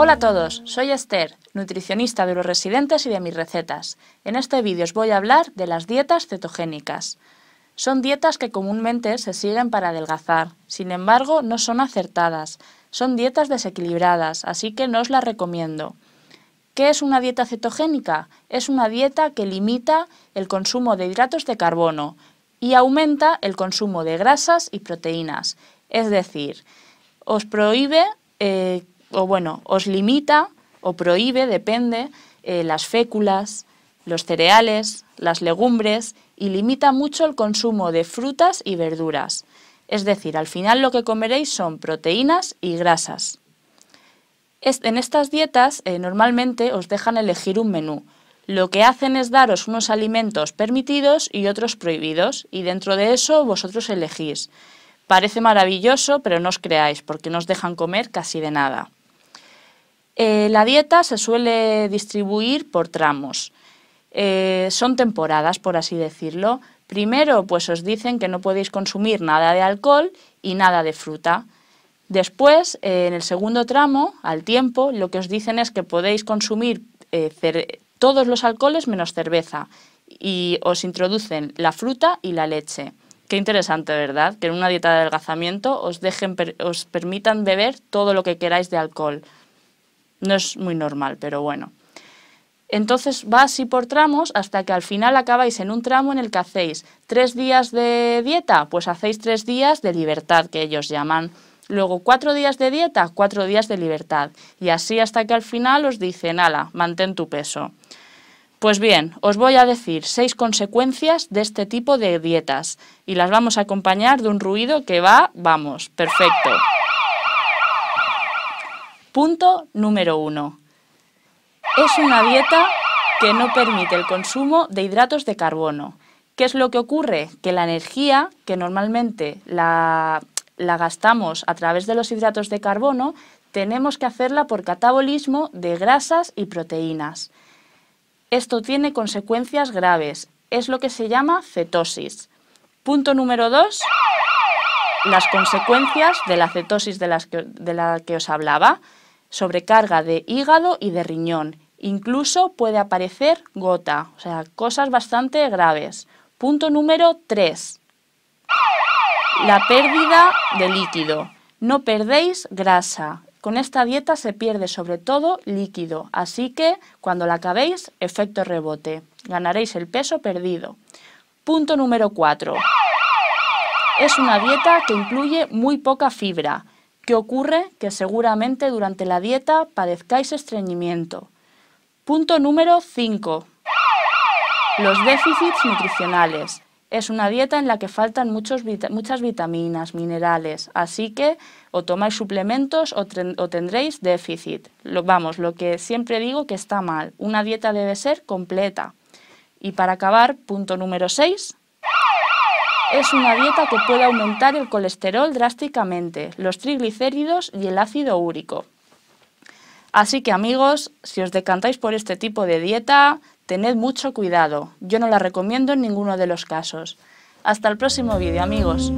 Hola a todos, soy Esther, nutricionista de los residentes y de mis recetas. En este vídeo os voy a hablar de las dietas cetogénicas. Son dietas que comúnmente se siguen para adelgazar, sin embargo no son acertadas. Son dietas desequilibradas, así que no os las recomiendo. ¿Qué es una dieta cetogénica? Es una dieta que limita el consumo de hidratos de carbono y aumenta el consumo de grasas y proteínas. Es decir, os prohíbe eh, o bueno, os limita o prohíbe, depende, eh, las féculas, los cereales, las legumbres y limita mucho el consumo de frutas y verduras. Es decir, al final lo que comeréis son proteínas y grasas. en estas dietas eh, normalmente os dejan elegir un menú. Lo que hacen es daros unos alimentos permitidos y otros prohibidos, y dentro de eso vosotros elegís. Parece maravilloso, pero no os creáis, porque no os dejan comer casi de nada. Eh, la dieta se suele distribuir por tramos. Eh, son temporadas, por así decirlo. Primero, pues os dicen que no podéis consumir nada de alcohol y nada de fruta. Después, eh, en el segundo tramo, al tiempo, lo que os dicen es que podéis consumir todos los alcoholes menos cerveza y os introducen la fruta y la leche. Qué interesante, ¿verdad? Que en una dieta de adelgazamiento os permitan beber todo lo que queráis de alcohol. No es muy normal, pero bueno. Entonces va así por tramos hasta que al final acabáis en un tramo en el que hacéis tres días de dieta, pues hacéis tres días de libertad, que ellos llaman. Luego cuatro días de dieta, cuatro días de libertad. Y así hasta que al final os dicen, ala, mantén tu peso. Pues bien, os voy a decir seis consecuencias de este tipo de dietas y las vamos a acompañar de un ruido que va, vamos, perfecto. Punto número uno. Es una dieta que no permite el consumo de hidratos de carbono. ¿Qué es lo que ocurre? Que la energía, que normalmente la, gastamos a través de los hidratos de carbono, tenemos que hacerla por catabolismo de grasas y proteínas. Esto tiene consecuencias graves. Es lo que se llama cetosis. Punto número dos, las consecuencias de la cetosis de la que os hablaba sobrecarga de hígado y de riñón. Incluso puede aparecer gota, o sea, cosas bastante graves. Punto número 3. La pérdida de líquido. No perdéis grasa. Con esta dieta se pierde sobre todo líquido, así que cuando la acabéis, efecto rebote. Ganaréis el peso perdido. Punto número 4. Es una dieta que incluye muy poca fibra. ¿Qué ocurre? Que seguramente durante la dieta padezcáis estreñimiento. Punto número 5. Los déficits nutricionales. Es una dieta en la que faltan muchas vitaminas, minerales, así que o tomáis suplementos o, tendréis déficit. vamos, lo que siempre digo que está mal. Una dieta debe ser completa. Y para acabar, punto número 6, es una dieta que puede aumentar el colesterol drásticamente, los triglicéridos y el ácido úrico. Así que amigos, si os decantáis por este tipo de dieta, tened mucho cuidado. Yo no la recomiendo en ninguno de los casos. Hasta el próximo vídeo amigos.